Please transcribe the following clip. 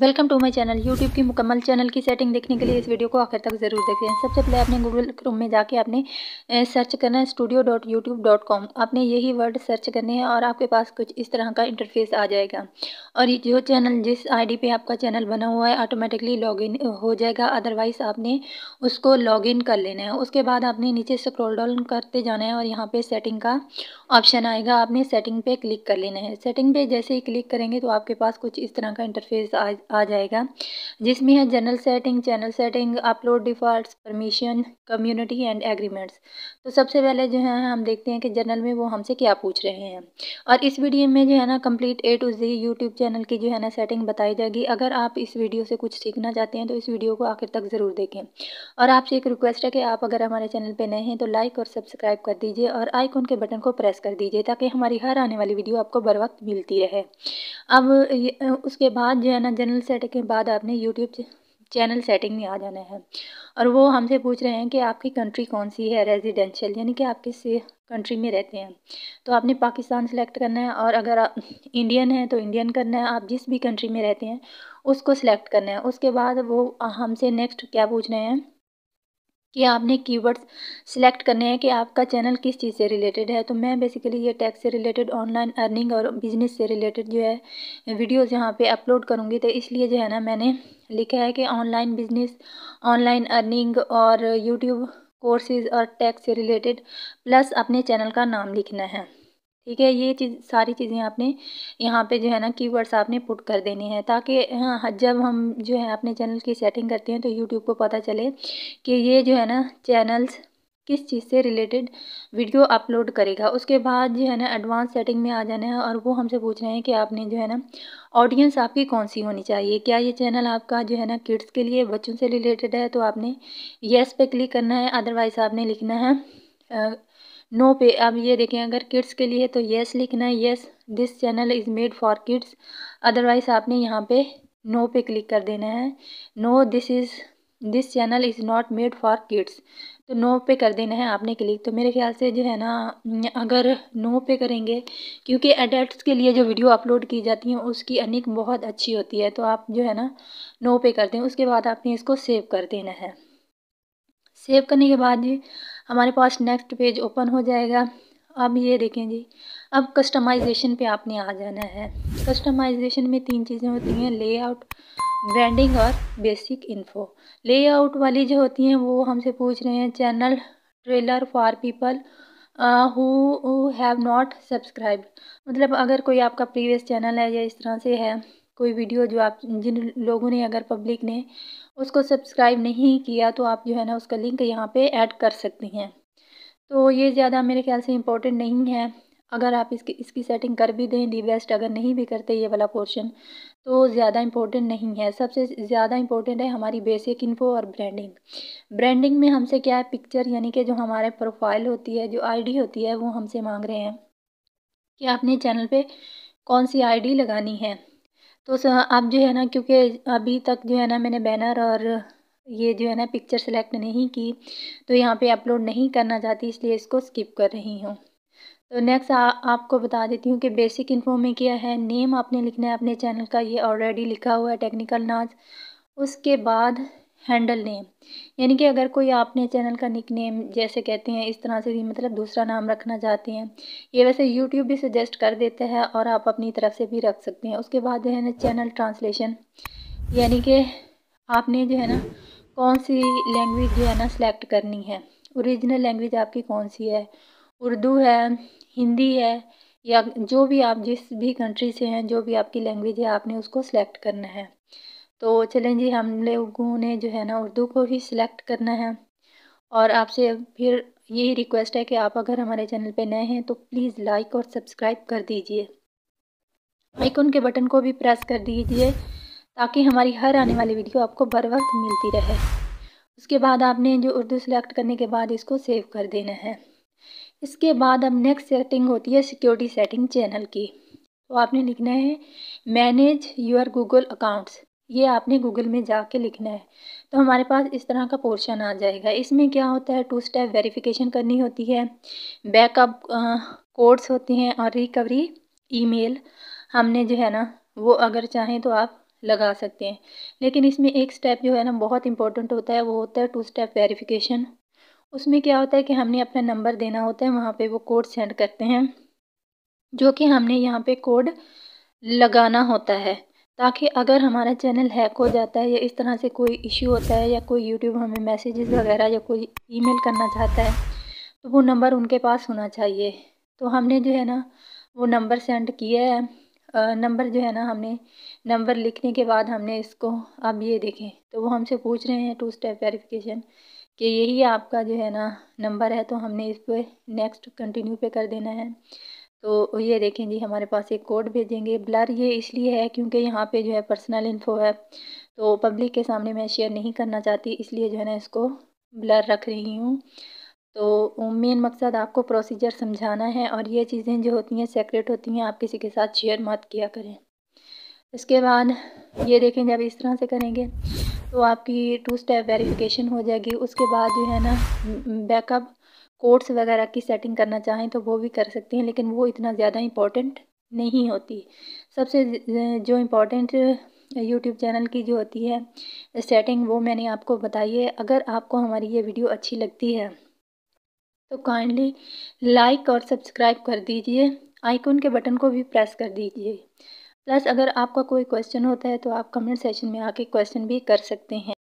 welcome to my channel YouTube की मुकम्मल channel की सेटिंग देखने के लिए इस वीडियो को आखिर तक ज़रूर देखें सबसे पहले आपने गूगल क्रोम में जाके आपने सर्च करना है studio dot YouTube dot com आपने यही वर्ड सर्च करने हैं और आपके पास कुछ इस तरह का इंटरफेस आ जाएगा और जो चैनल जिस आईडी पे आपका चैनल बना हुआ है ऑटोमेटिकली लॉगिन हो जाएगा अदरवाइज़ आपने उसको लॉगिन कर लेना है उसके बाद आपने नीचे स्क्रोल डाउन करते जाना है और यहाँ पर सेटिंग का ऑप्शन आएगा आपने सेटिंग पर क्लिक कर लेना है सेटिंग पर जैसे ही क्लिक करेंगे तो आपके पास कुछ इस तरह का इंटरफेस आ आ जाएगा जिसमें है general setting channel setting upload default permission community and agreements तो सबसे पहले जो है हम देखते हैं कि जनरल में वो हमसे क्या पूछ रहे हैं और इस वीडियो में जो है ना complete A to Z YouTube channel की जो है ना सेटिंग बताई जाएगी अगर आप इस वीडियो से कुछ सीखना चाहते हैं तो इस वीडियो को आखिर तक ज़रूर देखें और आपसे एक रिक्वेस्ट है कि आप अगर हमारे चैनल पर नए हैं तो लाइक और सब्सक्राइब कर दीजिए और आइकॉन के बटन को प्रेस कर दीजिए ताकि हमारी हर आने वाली वीडियो आपको बर वक्त मिलती रहे अब उसके बाद जो है ना जनरल चैनल सेटिंग के बाद आपने यूट्यूब चैनल सेटिंग में आ जाना है और वो हमसे पूछ रहे हैं कि आपकी कंट्री कौन सी है रेजिडेंशियल यानी कि आप किस कंट्री में रहते हैं तो आपने पाकिस्तान सेलेक्ट करना है और अगर आप इंडियन हैं तो इंडियन करना है आप जिस भी कंट्री में रहते हैं उसको सिलेक्ट करना है उसके बाद वो हमसे नेक्स्ट क्या पूछ रहे हैं कि आपने कीवर्ड्स सिलेक्ट करने हैं कि आपका चैनल किस चीज़ से रिलेटेड है तो मैं बेसिकली ये टैक्स से रिलेटेड ऑनलाइन अर्निंग और बिजनेस से रिलेटेड जो है वीडियोस यहाँ पे अपलोड करूँगी तो इसलिए जो है ना मैंने लिखा है कि ऑनलाइन बिजनेस ऑनलाइन अर्निंग और यूट्यूब कोर्सेज और टैक्स से रिलेटेड प्लस अपने चैनल का नाम लिखना है ठीक है ये चीज़ सारी चीज़ें आपने यहाँ पे जो है ना कीवर्ड्स आपने पुट कर देने हैं ताकि हाँ, हाँ जब हम जो है अपने चैनल की सेटिंग करते हैं तो यूट्यूब को पता चले कि ये जो है ना चैनल्स किस चीज़ से रिलेटेड वीडियो अपलोड करेगा उसके बाद जो है ना एडवांस सेटिंग में आ जाना है और वो हमसे पूछ रहे हैं कि आपने जो है ना ऑडियंस आपकी कौन सी होनी चाहिए क्या ये चैनल आपका जो है ना किड्स के लिए बच्चों से रिलेटेड है तो आपने येस पे क्लिक करना है अदरवाइज़ आपने लिखना है नो पे अब ये देखें अगर किड्स के लिए तो येस लिखना है yes this channel is made for kids otherwise आपने यहाँ पे नो पे क्लिक कर देना है no this is this channel is not made for kids तो नो पे कर देना है आपने क्लिक तो मेरे ख्याल से जो है ना अगर नो पे करेंगे क्योंकि एडल्ट के लिए जो वीडियो अपलोड की जाती हैं उसकी अनिक बहुत अच्छी होती है तो आप जो है ना नो पे कर दें उसके बाद आपने इसको सेव कर देना है सेव करने के बाद ये हमारे पास नेक्स्ट पेज ओपन हो जाएगा अब ये देखें जी अब कस्टमाइजेशन पे आपने आ जाना है कस्टमाइजेशन में तीन चीज़ें होती हैं लेआउट ब्रांडिंग और बेसिक इन्फो लेआउट वाली जो होती हैं वो हमसे पूछ रहे हैं channel trailer for people who have not subscribe मतलब अगर कोई आपका प्रीवियस चैनल है या इस तरह से है कोई वीडियो जो आप जिन लोगों ने अगर पब्लिक ने उसको सब्सक्राइब नहीं किया तो आप जो है ना उसका लिंक यहाँ पे ऐड कर सकती हैं तो ये ज़्यादा मेरे ख्याल से इम्पोर्टेंट नहीं है अगर आप इसकी इसकी सेटिंग कर भी दें बेस्ट अगर नहीं भी करते ये वाला पोर्शन तो ज़्यादा इम्पोर्टेंट नहीं है सबसे ज़्यादा इम्पोर्टेंट है हमारी बेसिक इन्फो और ब्रांडिंग ब्रांडिंग में हमसे क्या है पिक्चर यानी कि जो हमारे प्रोफाइल होती है जो आईडी होती है वो हमसे मांग रहे हैं कि आपने चैनल पे कौन सी आईडी लगानी है तो आप जो है ना क्योंकि अभी तक जो है ना मैंने बैनर और ये जो है ना पिक्चर सेलेक्ट नहीं की तो यहाँ पे अपलोड नहीं करना चाहती इसलिए इसको स्किप कर रही हूँ तो नेक्स्ट आपको बता देती हूँ कि बेसिक इन्फो में क्या है नेम आपने लिखना है अपने चैनल का ये ऑलरेडी लिखा हुआ है टेक्निकल नाच उसके बाद हैंडल नेम यानी कि अगर कोई आपने चैनल का निक नेम जैसे कहते हैं इस तरह से भी मतलब दूसरा नाम रखना चाहते हैं ये वैसे यूट्यूब भी सजेस्ट कर देता है और आप अपनी तरफ से भी रख सकते हैं उसके बाद जो है ना चैनल ट्रांसलेशन यानी कि आपने जो है ना कौन सी लैंग्वेज जो है ना सिलेक्ट करनी है औरिजिनल लैंग्वेज आपकी कौन सी है उर्दू है हिंदी है या जो भी आप जिस भी कंट्री से हैं जो भी आपकी लैंग्वेज है आपने उसको सिलेक्ट करना है तो चलें जी हम लोगों ने जो है ना उर्दू को ही सिलेक्ट करना है और आपसे फिर यही रिक्वेस्ट है कि आप अगर हमारे चैनल पे नए हैं तो प्लीज़ लाइक और सब्सक्राइब कर दीजिए आइकन के बटन को भी प्रेस कर दीजिए ताकि हमारी हर आने वाली वीडियो आपको बर वक्त मिलती रहे उसके बाद आपने जो उर्दू सेलेक्ट करने के बाद इसको सेव कर देना है इसके बाद अब नेक्स्ट सेटिंग होती है सिक्योरिटी सेटिंग चैनल की तो आपने लिखना है मैनेज योर गूगल अकाउंट्स ये आपने गूगल में जाके लिखना है तो हमारे पास इस तरह का पोर्शन आ जाएगा इसमें क्या होता है टू स्टेप वेरिफिकेशन करनी होती है बैकअप कोड्स होते हैं और रिकवरी ईमेल हमने जो है ना वो अगर चाहें तो आप लगा सकते हैं लेकिन इसमें एक स्टेप जो है ना बहुत इंपॉर्टेंट होता है वो होता है टू स्टेप वेरिफिकेशन उसमें क्या होता है कि हमने अपना नंबर देना होता है वहाँ पे वो कोड सेंड करते हैं जो कि हमने यहाँ पे कोड लगाना होता है ताकि अगर हमारा चैनल हैक हो जाता है या इस तरह से कोई इशू होता है या कोई यूट्यूब हमें मैसेजेस वगैरह या कोई ईमेल करना चाहता है तो वो नंबर उनके पास होना चाहिए तो हमने जो है ना वो नंबर सेंड किया है नंबर जो है ना हमने नंबर लिखने के बाद हमने इसको अब ये देखें तो वो हमसे पूछ रहे हैं टू स्टेप वेरिफिकेशन कि यही आपका जो है ना नंबर है तो हमने इस पर नेक्स्ट कंटिन्यू पे कर देना है तो ये देखें जी हमारे पास एक कोड भेजेंगे ब्लर ये इसलिए है क्योंकि यहाँ पे जो है पर्सनल इन्फो है तो पब्लिक के सामने मैं शेयर नहीं करना चाहती इसलिए जो है ना इसको ब्लर रख रही हूँ तो मेन मकसद आपको प्रोसीजर समझाना है और ये चीज़ें जो होती हैं सेक्रेट होती हैं आप किसी के साथ शेयर मत किया करें इसके बाद ये देखें जब इस तरह से करेंगे तो आपकी टू स्टेप वेरिफिकेशन हो जाएगी उसके बाद जो है ना बैकअप कोर्स वगैरह की सेटिंग करना चाहें तो वो भी कर सकती हैं लेकिन वो इतना ज़्यादा इम्पोर्टेंट नहीं होती सबसे जो इम्पोर्टेंट यूट्यूब चैनल की जो होती है सेटिंग वो मैंने आपको बताई है अगर आपको हमारी ये वीडियो अच्छी लगती है तो काइंडली लाइक और सब्सक्राइब कर दीजिए आइकन के बटन को भी प्रेस कर दीजिए प्लस अगर आपका कोई क्वेश्चन होता है तो आप कमेंट सेशन में आके क्वेश्चन भी कर सकते हैं